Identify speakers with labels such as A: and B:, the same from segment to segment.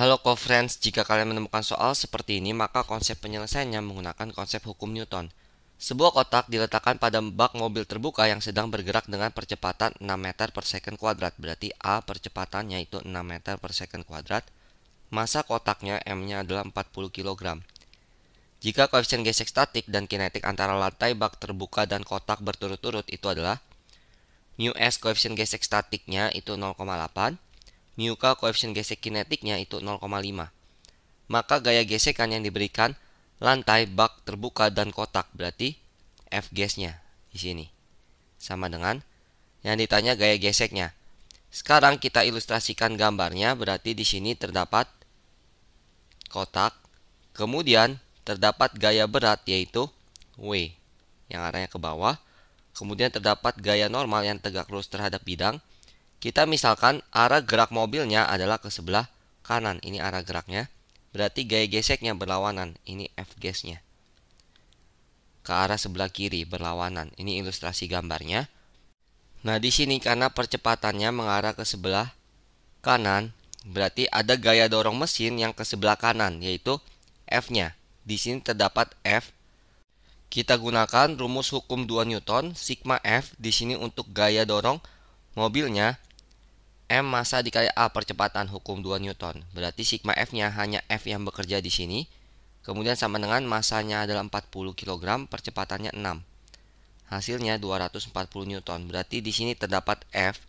A: Halo co-friends, jika kalian menemukan soal seperti ini, maka konsep penyelesaiannya menggunakan konsep hukum Newton. Sebuah kotak diletakkan pada bak mobil terbuka yang sedang bergerak dengan percepatan 6 meter per second kuadrat, berarti A percepatannya itu 6 meter per second kuadrat, masa kotaknya M-nya adalah 40 kg. Jika koefisien gesek statik dan kinetik antara lantai bak terbuka dan kotak berturut-turut itu adalah μs koefisien gesek statiknya itu 0,8, k koefisien gesek kinetiknya itu 0,5. Maka gaya gesekan yang diberikan lantai, bak terbuka dan kotak berarti F gesnya di sini. Sama dengan yang ditanya gaya geseknya. Sekarang kita ilustrasikan gambarnya berarti di sini terdapat kotak, kemudian terdapat gaya berat yaitu W yang arahnya ke bawah, kemudian terdapat gaya normal yang tegak lurus terhadap bidang, kita misalkan arah gerak mobilnya adalah ke sebelah kanan. Ini arah geraknya. Berarti gaya geseknya berlawanan. Ini F gasnya. Ke arah sebelah kiri berlawanan. Ini ilustrasi gambarnya. Nah, di sini karena percepatannya mengarah ke sebelah kanan, berarti ada gaya dorong mesin yang ke sebelah kanan, yaitu F-nya. Di sini terdapat F. Kita gunakan rumus hukum 2 Newton, sigma F di sini untuk gaya dorong mobilnya, M massa dikali A percepatan hukum 2 Newton. Berarti sigma F-nya hanya F yang bekerja di sini. Kemudian sama dengan masanya adalah 40 kg, percepatannya 6. Hasilnya 240 Newton. Berarti di sini terdapat F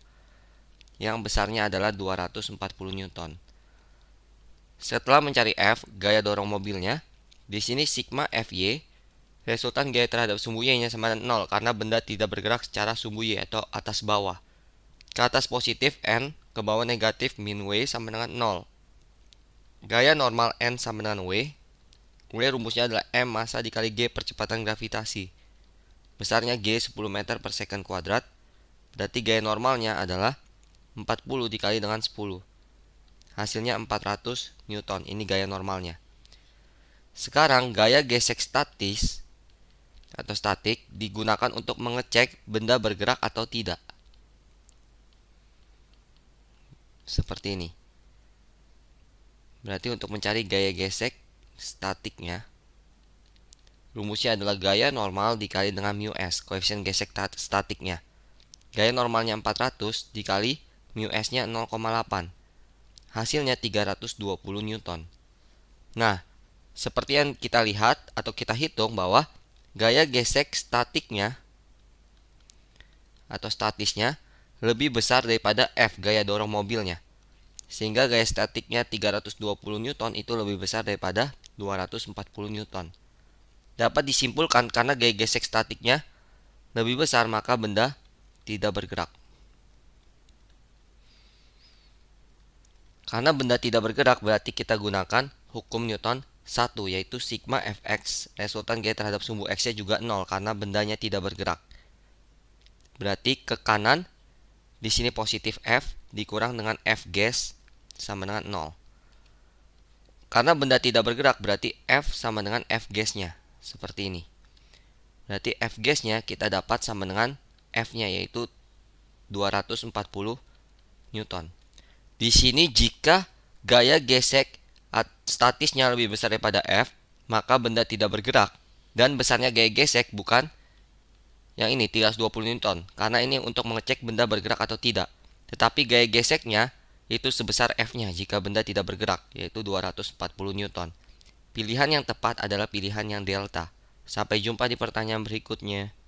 A: yang besarnya adalah 240 Newton. Setelah mencari F, gaya dorong mobilnya, di sini sigma FY, resultan gaya terhadap sumbu Y-nya sama dengan 0 karena benda tidak bergerak secara sumbu Y atau atas bawah. Ke atas positif N, ke bawah negatif min W sama dengan 0. Gaya normal N sama dengan W. Kemudian rumusnya adalah M massa dikali G percepatan gravitasi. Besarnya G 10 meter per second kuadrat. Berarti gaya normalnya adalah 40 dikali dengan 10. Hasilnya 400 Newton. Ini gaya normalnya. Sekarang gaya gesek statis atau statik digunakan untuk mengecek benda bergerak atau tidak. seperti ini. Berarti untuk mencari gaya gesek statiknya, rumusnya adalah gaya normal dikali dengan mu s, koefisien gesek statiknya. Gaya normalnya 400 dikali mu s-nya 0,8. Hasilnya 320 newton. Nah, seperti yang kita lihat atau kita hitung bahwa gaya gesek statiknya atau statisnya lebih besar daripada F gaya dorong mobilnya. Sehingga gaya statiknya 320 Newton itu lebih besar daripada 240 Newton. Dapat disimpulkan karena gaya gesek statiknya lebih besar maka benda tidak bergerak. Karena benda tidak bergerak berarti kita gunakan hukum Newton 1 yaitu sigma fx resultan gaya terhadap sumbu x-nya juga 0 karena bendanya tidak bergerak. Berarti ke kanan di sini positif F dikurang dengan F gas sama dengan 0. Karena benda tidak bergerak berarti F sama dengan F gasnya. Seperti ini. Berarti F gasnya kita dapat sama dengan F-nya yaitu 240 Newton. Di sini jika gaya gesek statisnya lebih besar daripada F, maka benda tidak bergerak dan besarnya gaya gesek bukan yang ini 320 Newton karena ini untuk mengecek benda bergerak atau tidak. Tetapi gaya geseknya itu sebesar F-nya jika benda tidak bergerak yaitu 240 Newton. Pilihan yang tepat adalah pilihan yang delta. Sampai jumpa di pertanyaan berikutnya.